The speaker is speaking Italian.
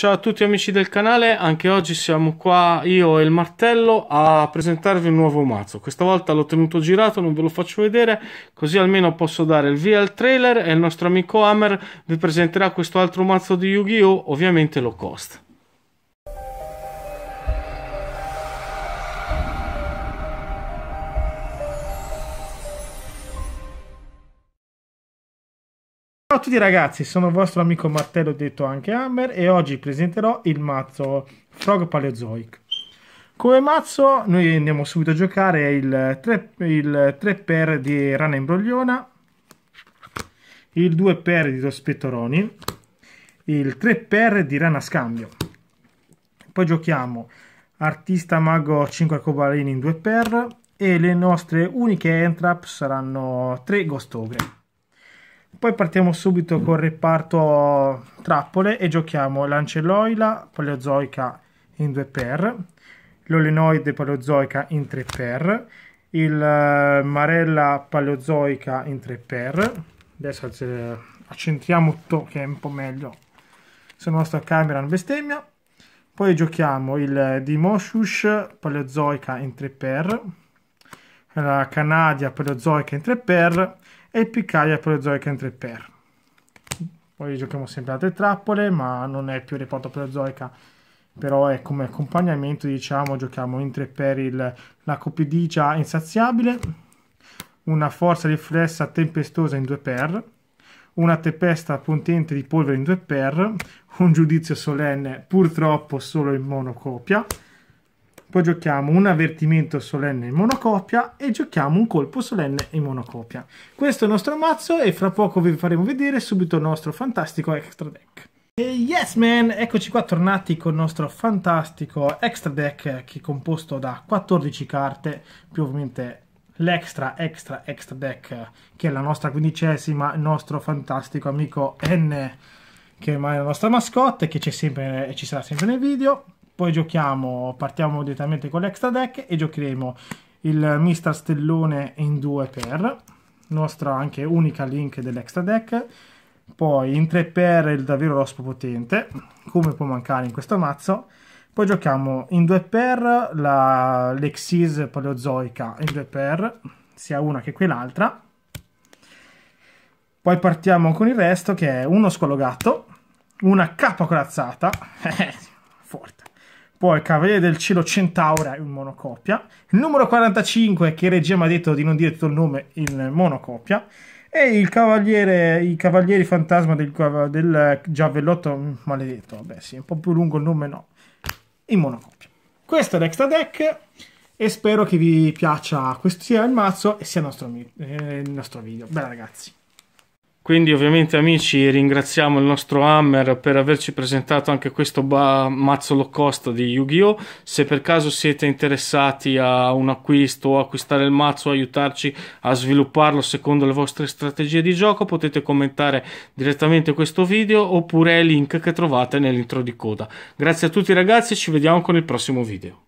Ciao a tutti amici del canale, anche oggi siamo qua io e il martello a presentarvi un nuovo mazzo. Questa volta l'ho tenuto girato, non ve lo faccio vedere, così almeno posso dare il via al trailer e il nostro amico Hammer vi presenterà questo altro mazzo di Yu-Gi-Oh! ovviamente low cost. a tutti ragazzi, sono il vostro amico Martello, detto anche Hammer, e oggi presenterò il mazzo Frog Paleozoic. Come mazzo noi andiamo subito a giocare il 3, il 3x di Rana Imbrogliona, il 2 per di Dospettoroni, il 3 per di Rana Scambio. Poi giochiamo Artista Mago 5 Cobalini in 2 per, e le nostre uniche entrap saranno 3 Ghost Ogre. Poi partiamo subito col reparto trappole e giochiamo l'ancelloila paleozoica in 2 per, l'olenoide paleozoica in 3 per, il eh, marella paleozoica in 3 per. Adesso accentriamo tutto che è un po' meglio, sulla nostra camera non bestemmia. Poi giochiamo il eh, Dimoshush paleozoica in 3 per, la Canadia paleozoica in 3 per, e il piccaia paleozoica in 3 per. Poi giochiamo sempre altre trappole, ma non è più riporto paleozoica, però è come accompagnamento, diciamo, giochiamo in 3 per il, la copidicia insaziabile, una forza riflessa tempestosa in 2 per, una tempesta potente di polvere in 2 per, un giudizio solenne purtroppo solo in monocopia, poi giochiamo un avvertimento solenne in monocopia e giochiamo un colpo solenne in monocopia. Questo è il nostro mazzo e fra poco vi faremo vedere subito il nostro fantastico extra deck. E yes man, eccoci qua tornati con il nostro fantastico extra deck che è composto da 14 carte, più ovviamente l'extra extra extra deck che è la nostra quindicesima, il nostro fantastico amico N che è la nostra mascotte che c'è sempre e ci sarà sempre nei video poi giochiamo, partiamo direttamente con l'extra deck e giocheremo il Mr. Stellone in 2 per nostra anche unica link dell'extra deck, poi in 3 per il davvero rospo potente, come può mancare in questo mazzo, poi giochiamo in 2 per la Lexis paleozoica in 2 per sia una che quell'altra, poi partiamo con il resto che è uno scologato una capa corazzata, eh, poi Cavaliere del Cielo Centaura in monocopia. Il numero 45 che Regia mi ha detto di non dire tutto il nome in monocopia. E il Cavaliere, i Cavalieri Fantasma del, del Giavellotto mm, Maledetto. Vabbè sì, un po' più lungo il nome no. In monocopia. Questo è l'extra deck e spero che vi piaccia questo sia il mazzo e sia il nostro, eh, il nostro video. Bella ragazzi. Quindi ovviamente amici ringraziamo il nostro Hammer per averci presentato anche questo mazzo low cost di Yu-Gi-Oh! Se per caso siete interessati a un acquisto o acquistare il mazzo, aiutarci a svilupparlo secondo le vostre strategie di gioco, potete commentare direttamente questo video oppure ai link che trovate nell'intro di coda. Grazie a tutti ragazzi, e ci vediamo con il prossimo video.